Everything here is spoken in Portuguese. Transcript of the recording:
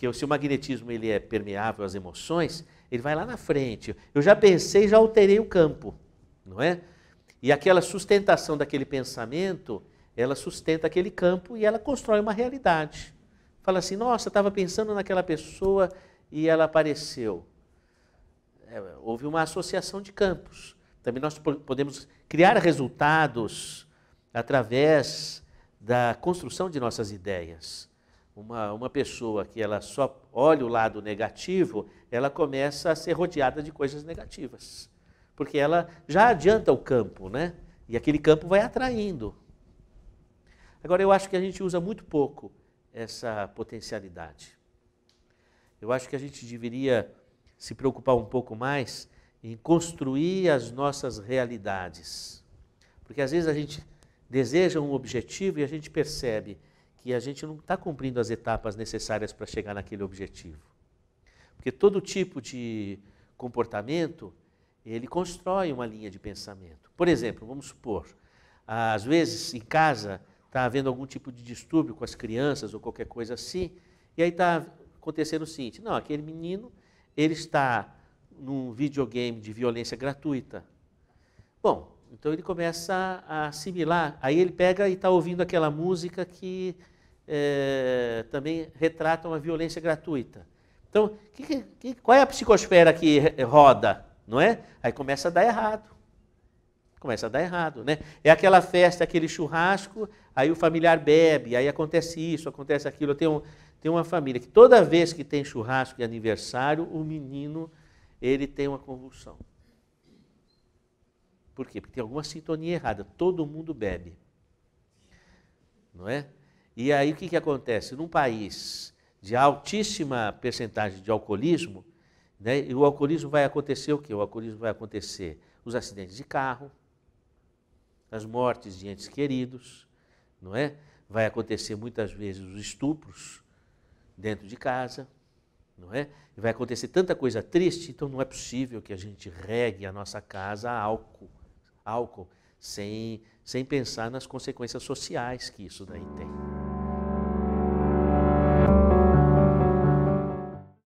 que se o magnetismo ele é permeável às emoções, ele vai lá na frente. Eu já pensei, já alterei o campo, não é? E aquela sustentação daquele pensamento, ela sustenta aquele campo e ela constrói uma realidade. Fala assim, nossa, estava pensando naquela pessoa e ela apareceu. É, houve uma associação de campos. Também nós podemos criar resultados através da construção de nossas ideias uma, uma pessoa que ela só olha o lado negativo, ela começa a ser rodeada de coisas negativas. Porque ela já adianta o campo, né? E aquele campo vai atraindo. Agora, eu acho que a gente usa muito pouco essa potencialidade. Eu acho que a gente deveria se preocupar um pouco mais em construir as nossas realidades. Porque às vezes a gente deseja um objetivo e a gente percebe que a gente não está cumprindo as etapas necessárias para chegar naquele objetivo. Porque todo tipo de comportamento, ele constrói uma linha de pensamento. Por exemplo, vamos supor, às vezes em casa está havendo algum tipo de distúrbio com as crianças ou qualquer coisa assim, e aí está acontecendo o seguinte, não, aquele menino, ele está num videogame de violência gratuita. Bom, então ele começa a assimilar, aí ele pega e está ouvindo aquela música que é, também retratam a violência gratuita. Então, que, que, qual é a psicosfera que roda, não é? Aí começa a dar errado. Começa a dar errado, né? É aquela festa, aquele churrasco, aí o familiar bebe, aí acontece isso, acontece aquilo. Eu tenho, tem uma família que toda vez que tem churrasco e aniversário, o menino, ele tem uma convulsão. Por quê? Porque tem alguma sintonia errada. Todo mundo bebe. Não é? E aí o que, que acontece? Num país de altíssima percentagem de alcoolismo, né, e o alcoolismo vai acontecer o quê? O alcoolismo vai acontecer os acidentes de carro, as mortes de entes queridos, não é? Vai acontecer muitas vezes os estupros dentro de casa, não é? vai acontecer tanta coisa triste, então não é possível que a gente regue a nossa casa a álcool, álcool sem, sem pensar nas consequências sociais que isso daí tem.